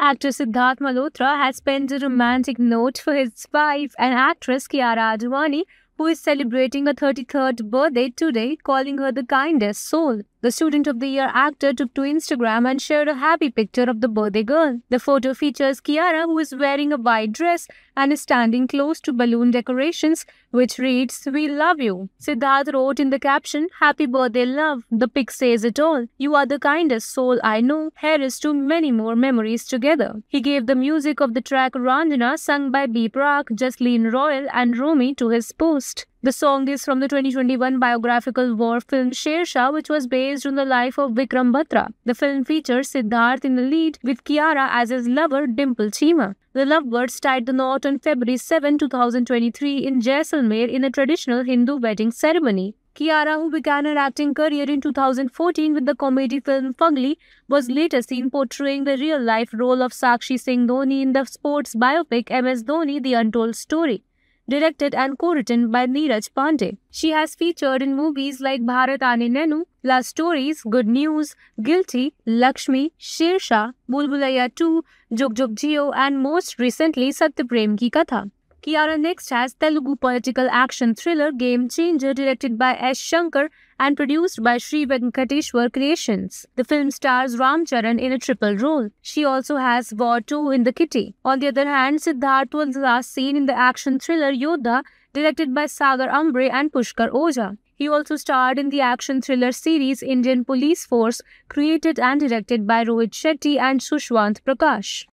Actor Siddharth Malhotra has penned a romantic note for his wife and actress Kiara Advani, who is celebrating her 33rd birthday today, calling her the kindest soul. The Student of the Year actor took to Instagram and shared a happy picture of the birthday girl. The photo features Kiara, who is wearing a white dress and is standing close to balloon decorations, which reads, We love you. Siddharth wrote in the caption, Happy birthday, love. The pic says it all. You are the kindest soul I know. Here is to many more memories together. He gave the music of the track Randana, sung by B. Prak, Jasleen Royal, and Romy to his post. The song is from the 2021 biographical war film Sher which was based on the life of Vikram Batra. The film features Siddharth in the lead with Kiara as his lover Dimple Chima. The lovebirds tied the knot on February 7, 2023 in Jaisalmer in a traditional Hindu wedding ceremony. Kiara, who began her acting career in 2014 with the comedy film Fugly, was later seen portraying the real-life role of Sakshi Singh Dhoni in the sports biopic MS Dhoni The Untold Story directed and co-written by Neeraj Pandey. She has featured in movies like Bharat Ani Nenu, Love Stories, Good News, Guilty, Lakshmi, Sher Bulbulaya 2, Jog Jog Jio and most recently Satyaprem Ki Katha. Kiara next has Telugu political action thriller Game Changer directed by S. Shankar and produced by Sri Venkateshwar Creations. The film stars Ram Charan in a triple role. She also has War 2 in the kitty. On the other hand, Siddharth was last seen in the action thriller Yodha directed by Sagar Ambre and Pushkar Oja. He also starred in the action thriller series Indian Police Force, created and directed by Rohit Shetty and Sushwant Prakash.